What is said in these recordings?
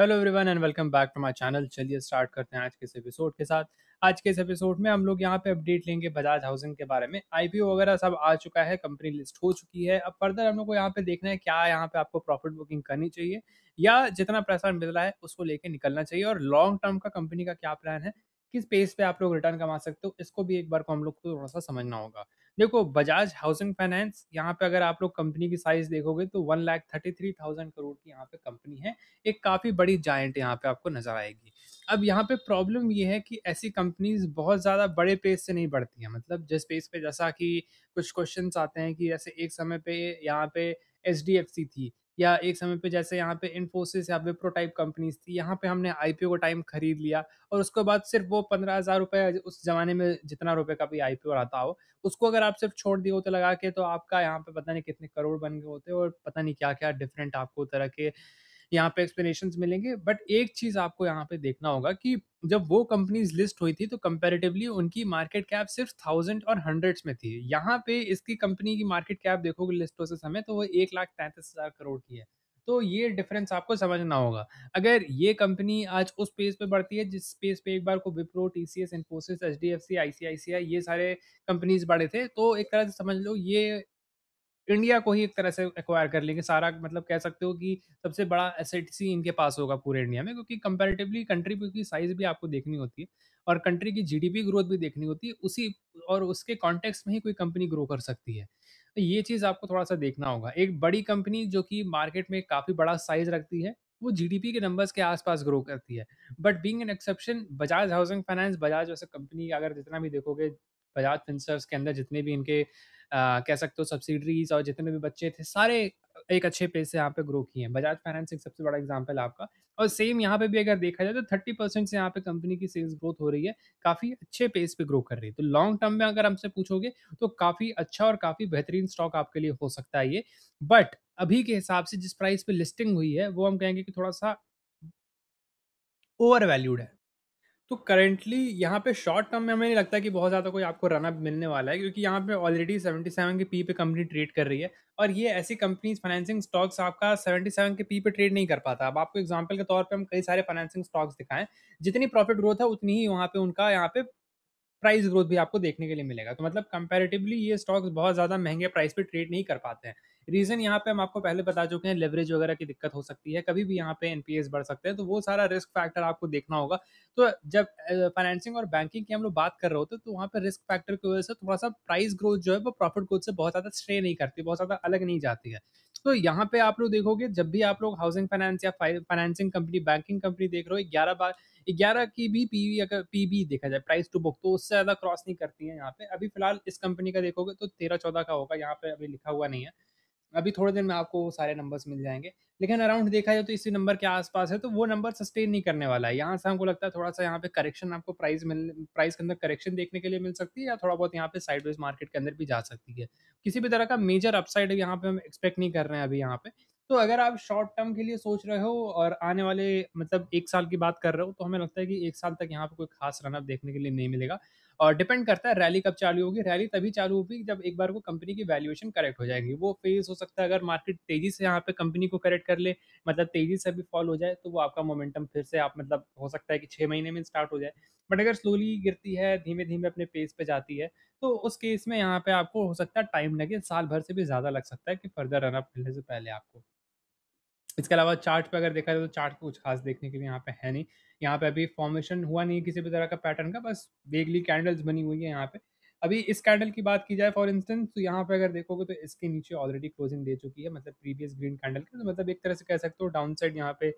Hello everyone and welcome back to my channel चलिए start करते हैं आज के इस एपिसोड के साथ आज के इस एपिसोड में हम लोग यहां पे अपडेट लेंगे बजाज हाउसिंग के बारे में आईपीओ वगैरह सब आ चुका है कंपनी लिस्ट हो चुकी है अब फर्दर हम लोग को यहाँ पे देखना है क्या यहाँ पे आपको प्रॉफिट बुकिंग करनी चाहिए या जितना पैसा मिल रहा है उसको लेके निकलना चाहिए और लॉन्ग टर्म का कंपनी का क्या प्लान है किस पेस पे आप लोग रिटर्न कमा सकते हो इसको भी एक बार को हम लोग को थोड़ा सा समझना होगा देखो बजाज हाउसिंग फाइनेंस यहाँ पे अगर आप लोग कंपनी की साइज देखोगे तो one lakh thirty three thousand crore की यहाँ पे कंपनी है एक काफ़ी बड़ी जाइंट यहाँ पे आपको नजर आएगी अब यहाँ पे प्रॉब्लम ये है कि ऐसी कंपनीज बहुत ज़्यादा बड़े पेज से नहीं बढ़ती हैं मतलब जिस पेज पे जैसा कि कुछ क्वेश्चन आते हैं कि जैसे एक समय पे यहाँ पे एच थी या एक समय पे जैसे यहाँ पे इन्फोसिस या विप्रो टाइप कंपनीज थी यहाँ पे हमने आईपीओ का टाइम खरीद लिया और उसके बाद सिर्फ वो पंद्रह हज़ार रुपये उस ज़माने में जितना रुपए का भी आईपीओ आता हो उसको अगर आप सिर्फ छोड़ दिए होते लगा के तो आपका यहाँ पे पता नहीं कितने करोड़ बन गए होते और पता नहीं क्या क्या डिफरेंट आपको तरह के यहाँ पे एक्सप्लेनेशन मिलेंगे बट एक चीज आपको यहाँ पे देखना होगा कि जब वो कंपनीज लिस्ट हुई थी तो कंपेरेटिवली उनकी मार्केट कैप सिर्फ थाउजेंड और हंड्रेड्स में थी यहाँ पे इसकी कंपनी की मार्केट कैप देखोगे लिस्ट होते समय तो वो एक लाख तैंतीस हजार करोड़ की है तो ये डिफरेंस आपको समझना होगा अगर ये कंपनी आज उस पेज पे बढ़ती है जिस पेज पे एक बार को Wipro T C S Infosys H D F C I C I C I C सारे कंपनीज बढ़े थे तो एक तरह से समझ लो ये इंडिया को ही एक तरह से एक्वायर कर लेंगे सारा मतलब कह सकते हो कि सबसे बड़ा एसेट सी इनके पास होगा पूरे इंडिया में क्योंकि कंपेरेटिवली कंट्री की साइज भी आपको देखनी होती है और कंट्री की जीडीपी ग्रोथ भी देखनी होती है उसी और उसके कॉन्टेक्स में ही कोई कंपनी ग्रो कर सकती है तो ये चीज़ आपको थोड़ा सा देखना होगा एक बड़ी कंपनी जो कि मार्केट में काफ़ी बड़ा साइज रखती है वो जीडीपी के नंबर्स के आसपास ग्रो करती है but being an exception Bajaj housing finance Bajaj वैसे कंपनी अगर जितना भी देखोगे बजाज फिंसर्स के अंदर जितने भी इनके कह सकते हो सब्सिडीज़ और जितने भी बच्चे थे, सारे एक अच्छे पेज से यहाँ पे ग्रो किए हैं। बजाज फाइनेंस एक सबसे बड़ा एग्ज़ाम्पल आपका और सेम यहाँ पे भी अगर देखा जाए तो थर्टी परसेंट से यहाँ पे कंपनी की सेल्स ग्रोथ हो रही है। काफ़ी अच्छे पेज पे ग्रो कर रही है। तो लॉन्ग टर्म में अगर हमसे पूछोगे तो काफ़ी अच्छा और काफ़ी बेहतरीन स्टॉक आपके लिए हो सकता है ये। बट अभी के हिसाब से जिस प्राइस पे लिस्टिंग हुई है, वो हम कहेंगे कि थोड़ा-सा ओवर वैल्यूड है। तो करेंटली यहाँ पे शॉर्ट टर्म में हमें नहीं लगता कि बहुत ज़्यादा कोई आपको रनअप मिलने वाला है क्योंकि यहाँ पे ऑलरेडी सेवेंटी सेवन के पी पे कंपनी ट्रेड कर रही है और ये ऐसी कंपनीज फाइनेंसिंग स्टॉक्स आपका सेवेंटी सेवन के पी पे ट्रेड नहीं कर पाता अब आपको एग्जाम्पल के तौर पर हम कई सारे फाइनेंसिंग स्टॉक्स दिखाएं जितनी प्रॉफिट ग्रोथ है उतनी ही वहाँ पे उनका यहाँ पे प्राइस ग्रोथ भी आपको देखने के लिए मिलेगा तो मतलब कंपेरेटिवली ये स्टॉक्स बहुत ज़्यादा महंगे प्राइस पर ट्रेड नहीं कर पाते हैं रीजन यहाँ पे हम आपको पहले बता चुके हैं लेवरेज वगैरह की दिक्कत हो सकती है कभी भी यहाँ पे एनपीएस बढ़ सकते हैं तो वो सारा रिस्क फैक्टर आपको देखना होगा तो जब फाइनेंसिंग और बैंकिंग की हम लोग बात कर रहे होते तो वहाँ पे रिस्क फैक्टर की वजह से थोड़ा सा प्राइस ग्रोथ जो है वो प्रॉफिट ग्रोथ से बहुत ज़्यादा स्ट्रे नहीं करती बहुत ज़्यादा अलग नहीं जाती है तो यहाँ पे आप लोग देखोगे जब भी आप लोग हाउसिंग फाइनेंस या फाइनेंसिंग कंपनी बैंकिंग कंपनी देख रहे हो ग्यारह बार ग्यारह की भी पीवी अगर पीबी देखा जाए प्राइस टू बुक तो उससे ज़्यादा क्रॉस नहीं करती है यहाँ पे अभी फिलहाल इस कंपनी का देखोगे तो तेरह चौदह का होगा यहाँ पे अभी लिखा हुआ नहीं है अभी थोड़े दिन में आपको वो सारे नंबर्स मिल जाएंगे लेकिन अराउंड देखा जाए तो इसी नंबर के आसपास है तो वो नंबर सस्टेन नहीं करने वाला है यहाँ से हमको लगता है थोड़ा सा यहाँ पे करेक्शन आपको प्राइस मिल प्राइस के अंदर करेक्शन देखने के लिए मिल सकती है या थोड़ा बहुत यहाँ पे साइडवाइज मार्केट के अंदर भी जा सकती है किसी भी तरह का मेजर अपसाइड यहाँ पे हम एक्सपेक्ट नहीं कर रहे हैं अभी यहाँ पे तो अगर आप शॉर्ट टर्म के लिए सोच रहे हो और आने वाले मतलब एक साल की बात कर रहे हो तो हमें लगता है कि एक साल तक यहाँ पे कोई खास रनअप देखने के लिए नहीं मिलेगा और डिपेंड करता है रैली कब चालू होगी रैली तभी चालू होगी जब एक बार वो कंपनी की वैल्यूएशन करेक्ट हो जाएगी वो फेज हो सकता है अगर मार्केट तेजी से यहाँ पे कंपनी को करेक्ट कर ले मतलब तेजी से भी फॉल हो जाए तो वो आपका मोमेंटम फिर से आप मतलब हो सकता है कि छः महीने में स्टार्ट हो जाए बट अगर स्लोली गिरती है धीमे धीमे अपने पेस पे जाती है तो उस केस में यहाँ पे आपको हो सकता है टाइम लगे साल भर से भी ज़्यादा लग सकता है कि फर्दर रनअप मिलने से पहले आपको इसके अलावा चार्ट पे अगर देखा जाए तो चार्ट कुछ खास देखने के लिए यहाँ पे है नहीं यहाँ पे अभी फॉर्मेशन हुआ नहीं है किसी भी तरह का पैटर्न का बस बेगली कैंडल्स बनी हुई है यहाँ पे अभी इस कैंडल की बात की जाए फॉर इंस्टेंस तो यहाँ पे अगर देखोगे तो इसके नीचे ऑलरेडी क्लोजिंग दे चुकी है मतलब प्रीवियस ग्रीन कैंडल की तो मतलब एक तरह से कह सकते हो डाउन साइड यहाँ पे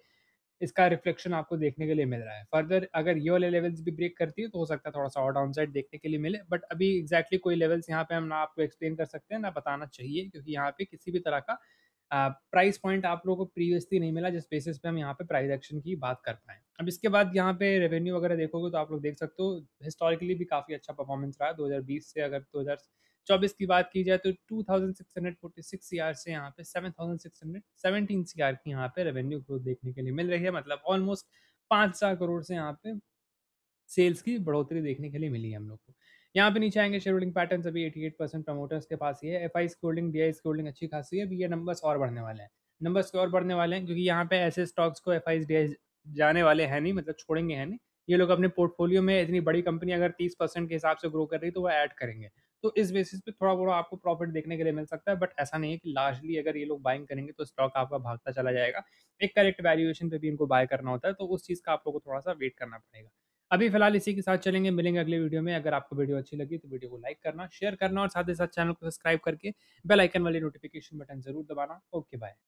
इसका रिफ्लेक्शन आपको देखने के लिए मिल रहा है फर्दर अगर ये वाले लेवल्स भी ब्रेक करती है तो हो सकता है थोड़ा सा और डाउन साइड देखने के लिए मिले बट अभी एग्जैक्टली exactly कोई लेवल्स यहाँ पे हम ना आपको एक्सप्लेन कर सकते हैं ना बताना चाहिए क्योंकि यहाँ पे किसी भी तरह का प्राइस पॉइंट आप लोगों को प्रीवियसली नहीं मिला जिस बेसिस पे हम यहाँ पे प्राइस एक्शन की बात कर पाए अब इसके बाद यहाँ पे रेवेन्यू वगैरह देखोगे तो आप लोग देख सकते हो हिस्टोरिकली भी काफ़ी अच्छा परफॉर्मेंस रहा 2020 से अगर 2024 की बात की जाए तो 2646 सीआर से यहाँ पे 7617 सीआर की यहाँ पे रेवेन्यू ग्रोथ देखने के लिए मिल रही है मतलब ऑलमोस्ट पाँच करोड़ से यहाँ पे सेल्स की बढ़ोतरी देखने के लिए मिली है हम लोग को यहाँ पे नीचे आएंगे शेयर होल्डिंग पैटर्न अभी एटी एट परसेंट प्रमोटर्स के पास ही है एफ आई की होल्डिंग डी आई की होल्डिंग अच्छी खासी है अभी ये नंबर्स और बढ़ने वाले हैं नंबर्स और बढ़ने वाले हैं क्योंकि यहाँ पे ऐसे स्टॉक्स को एफ आई डी आई जाने वाले हैं नहीं मतलब छोड़ेंगे हैं नहीं ये लोग अपने पोर्टफोलियो में इतनी बड़ी कंपनी अगर तीस परसेंट के हिसाब से ग्रो कर रही तो वो ऐड करेंगे तो इस बेसिस पे थोड़ा बहुत आपको प्रॉफिट देखने के लिए मिल सकता है बट ऐसा नहीं है कि लार्जली अगर ये लोग बाइंग करेंगे तो स्टॉक आपका भागता चला जाएगा एक करेक्ट वैल्यूएशन पे भी इनको बाय करना होता है तो उस चीज़ का आप लोगों को थोड़ा सा वेट करना पड़ेगा अभी फिलहाल इसी के साथ चलेंगे मिलेंगे अगले वीडियो में अगर आपको वीडियो अच्छी लगी तो वीडियो को लाइक करना शेयर करना और साथ ही साथ चैनल को सब्सक्राइब करके बेल आइकन वाले नोटिफिकेशन बटन जरूर दबाना ओके बाय